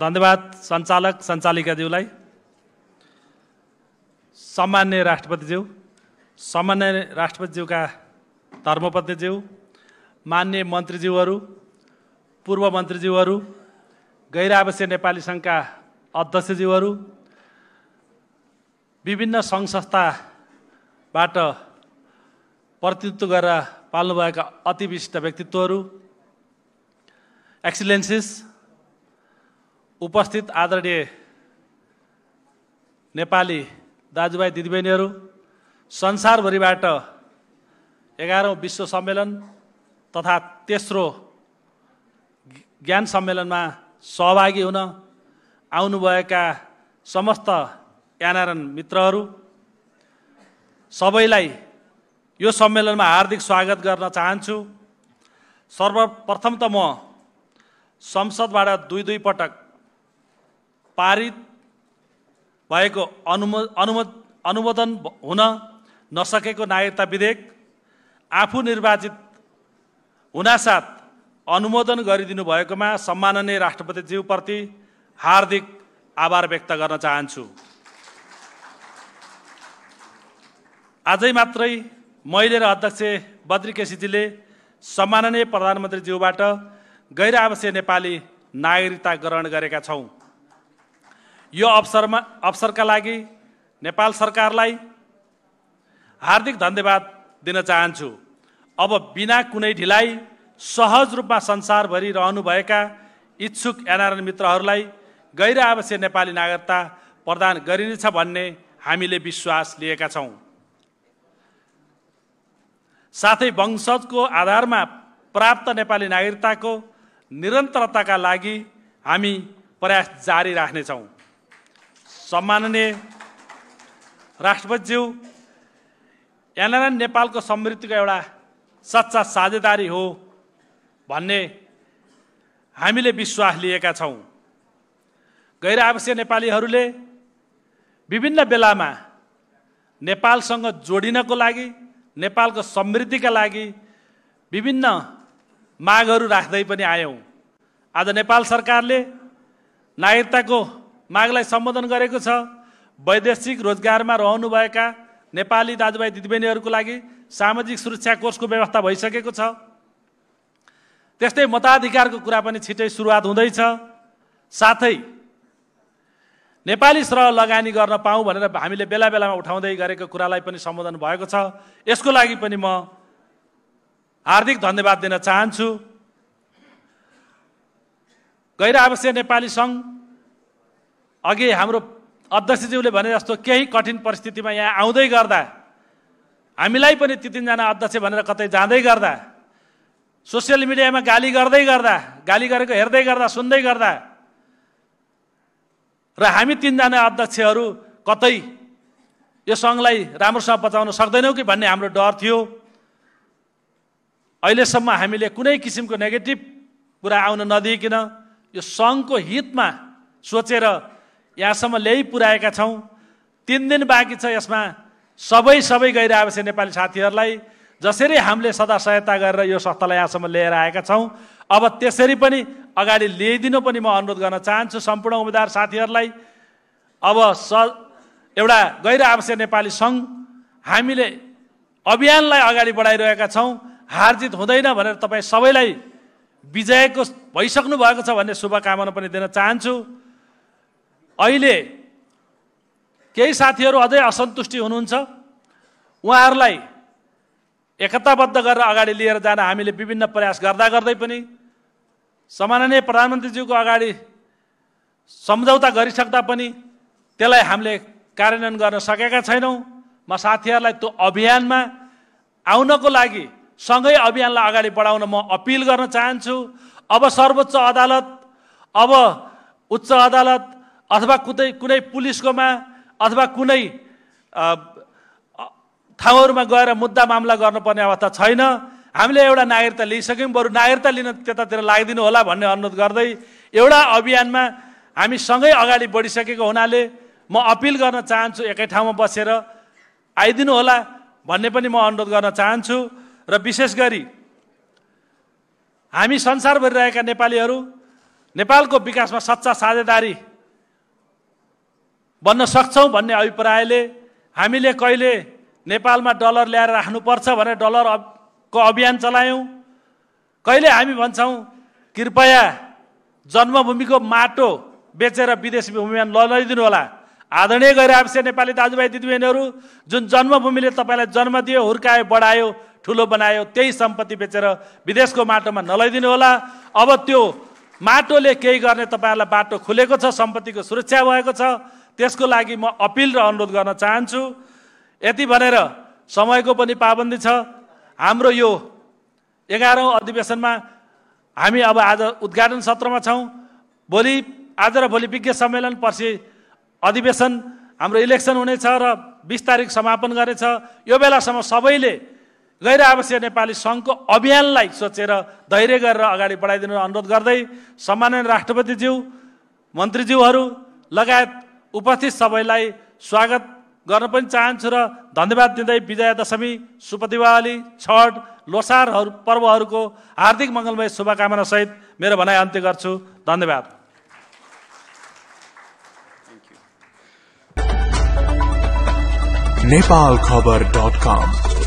धन्यवाद सञ्चालक सञ्चालिकाज्यूलाई सामान्य राष्ट्रपतिज्यू सामान्य राष्ट्रपतिज्यूका धर्मपत्नीज्यू मान्य मन्त्रीज्यूहरू पूर्व मन्त्रीज्यूहरू गैरावश्य नेपाली सङ्घका अध्यक्षज्यूहरू विभिन्न सङ्घ संस्थाबाट प्रतिनिधित्व गरेर पाल्नुभएका अतिविशिष्ट व्यक्तित्वहरू एक्सिलेन्सिस उपस्थित आदरणीय नेपाली दाजुभाइ दिदीबहिनीहरू संसारभरिबाट एघारौँ विश्व सम्मेलन तथा तेस्रो ज्ञान सम्मेलनमा सहभागी हुन आउनुभएका समस्त यानारायण मित्रहरू सबैलाई यो सम्मेलनमा हार्दिक स्वागत गर्न चाहन्छु सर्वप्रथम त म संसदबाट दुई दुई पटक पारित भएको अनुमो अनुमो अनुमोदन हुन नसकेको नागरिकता विधेयक आफू निर्वाचित हुनासाथ अनुमोदन गरिदिनु भएकोमा सम्माननीय राष्ट्रपतिज्यूप्रति हार्दिक आभार व्यक्त गर्न चाहन्छु आजै मात्रै मैले र अध्यक्ष बद्री केसीजीले सम्माननीय प्रधानमन्त्रीज्यूबाट गैर आवश्यक नेपाली नागरिकता ग्रहण गरेका छौँ यो अवसरमा अवसरका लागि नेपाल सरकारलाई हार्दिक धन्यवाद दिन चाहन्छु अब बिना कुनै ढिलाइ सहज रूपमा संसारभरि रहनुभएका इच्छुक एनआरएन मित्रहरूलाई गैर आवश्यक नेपाली नागरिकता प्रदान गरिनेछ भन्ने हामीले विश्वास लिएका छौँ साथै वंशजको आधारमा प्राप्त नेपाली नागरिकताको निरन्तरताका लागि हामी प्रयास जारी राख्नेछौँ सम्माननीय राष्ट्रपतिज्यू एनआरएन नेपालको समृद्धिको एउटा सच्चा साझेदारी हो भन्ने हामीले विश्वास लिएका छौँ गैर आवश्यक नेपालीहरूले विभिन्न बेलामा नेपालसँग जोडिनको लागि नेपालको समृद्धिका लागि विभिन्न मागहरू राख्दै पनि आयौँ आज नेपाल सरकारले नागरिकताको मागलाई सम्बोधन गरेको छ वैदेशिक रोजगारमा रहनुभएका नेपाली दाजुभाइ दिदीबहिनीहरूको लागि सामाजिक सुरक्षा कोषको व्यवस्था भइसकेको छ त्यस्तै मताधिकारको कुरा पनि छिटै सुरुवात हुँदैछ साथै नेपाली सरह लगानी गर्न पाऊँ भनेर हामीले बेला बेलामा उठाउँदै गरेको कुरालाई पनि सम्बोधन भएको छ यसको लागि पनि म हार्दिक धन्यवाद दिन चाहन्छु गैर आवश्यक नेपाली सङ्घ अघि हाम्रो अध्यक्षज्यूले भने जस्तो केही कठिन परिस्थितिमा यहाँ आउँदै गर्दा हामीलाई पनि ती तिनजना अध्यक्ष भनेर कतै जाँदै गर्दा सोसियल मिडियामा गाली गर्दै गर्दा गाली गरेको हेर्दै गर्दा सुन्दै गर्दा र हामी तिनजना अध्यक्षहरू कतै यो सङ्घलाई राम्रोसँग बचाउन सक्दैनौँ कि भन्ने हाम्रो डर थियो अहिलेसम्म हामीले कुनै किसिमको नेगेटिभ कुरा आउन नदिइकन यो सङ्घको हितमा सोचेर यहाँसम्म ल्याइ पुऱ्याएका छौँ तिन दिन बाँकी छ यसमा सबै सबै गइरहेको आवश्यक नेपाली साथीहरूलाई जसरी हामीले सदा सहायता गरेर यो संस्थालाई यहाँसम्म लिएर आएका छौँ अब त्यसरी पनि अगाडि ल्याइदिनु पनि म अनुरोध गर्न चाहन्छु सम्पूर्ण उम्मेदवार साथीहरूलाई अब स एउटा गैर आवश्यक नेपाली सङ्घ हामीले अभियानलाई अगाडि बढाइरहेका छौँ हारजित हुँदैन भनेर तपाईँ सबैलाई विजयको भइसक्नु भएको छ भन्ने शुभकामना पनि दिन चाहन्छु अहिले केही साथीहरू अझै असन्तुष्टि हुनुहुन्छ उहाँहरूलाई एकताबद्ध गरेर अगाडि लिएर जान हामीले विभिन्न प्रयास गर्दा गर्दै पनि सामान्य प्रधानमन्त्रीज्यूको अगाडि सम्झौता गरिसक्दा पनि त्यसलाई हामीले कार्यान्वयन गर्न सकेका छैनौँ म साथीहरूलाई त्यो अभियानमा आउनको लागि सँगै अभियानलाई अगाडि बढाउन म अपिल गर्न चाहन्छु अब सर्वोच्च अदालत अब उच्च अदालत अथवा कुनै कुनै पुलिसकोमा अथवा कुनै ठाउँहरूमा गएर मुद्दा मामला गर्नुपर्ने अवस्था छैन हामीले एउटा नागरिकता लिइसक्यौँ बरु नागरिकता लिन त्यतातिर लागिदिनु होला भन्ने अनुरोध गर्दै एउटा अभियानमा हामी सँगै अगाडि बढिसकेको हुनाले म अपिल गर्न चाहन्छु एकै ठाउँमा बसेर आइदिनु होला भन्ने पनि म अनुरोध गर्न चाहन्छु र विशेष गरी हामी संसारभरि रहेका नेपालीहरू नेपालको विकासमा सच्चा साझेदारी बन्न सक्छौँ भन्ने अभिप्रायले हामीले कहिले नेपालमा डलर ल्याएर राख्नुपर्छ भनेर डलर को अभियान चलायौँ कहिले हामी भन्छौँ कृपया जन्मभूमिको माटो बेचेर विदेशी भूमिमा लैदिनु होला आदरणीय गएर नेपाली दाजुभाइ दिदीबहिनीहरू जुन जन्मभूमिले तपाईँलाई जन्म दियो हुर्कायो बढायो ठुलो बनायो त्यही सम्पत्ति बेचेर विदेशको माटोमा नलैदिनु होला अब त्यो माटोले केही गर्ने तपाईँहरूलाई बाटो खुलेको छ सम्पत्तिको सुरक्षा भएको छ त्यसको लागि म अपिल र अनुरोध गर्न चाहन्छु यति भनेर समयको पनि पाबन्दी छ हाम्रो यो एघारौँ अधिवेशनमा हामी अब आज उद्घाटन सत्रमा छौँ भोलि आज र भोलि विज्ञ सम्मेलन पर्सि अधिवेशन हाम्रो इलेक्सन हुनेछ र बिस तारिक समापन गर्नेछ यो बेलासम्म सबैले गैर आवश्यक नेपाली सङ्घको अभियानलाई सोचेर धैर्य गरेर अगाडि बढाइदिनु अनुरोध गर्दै सम्माननीय राष्ट्रपतिज्यू मन्त्रीज्यूहरू लगायत उपस्थित सबैलाई स्वागत गर्न पनि चाहन्छु र धन्यवाद दिँदै विजया दशमी सुपदिवाली छठ लोसारहरू पर्वहरूको हार्दिक मङ्गलमय शुभकामनासहित मेरो भनाइ अन्त्य गर्छु धन्यवाद नेपाल खबर डट कम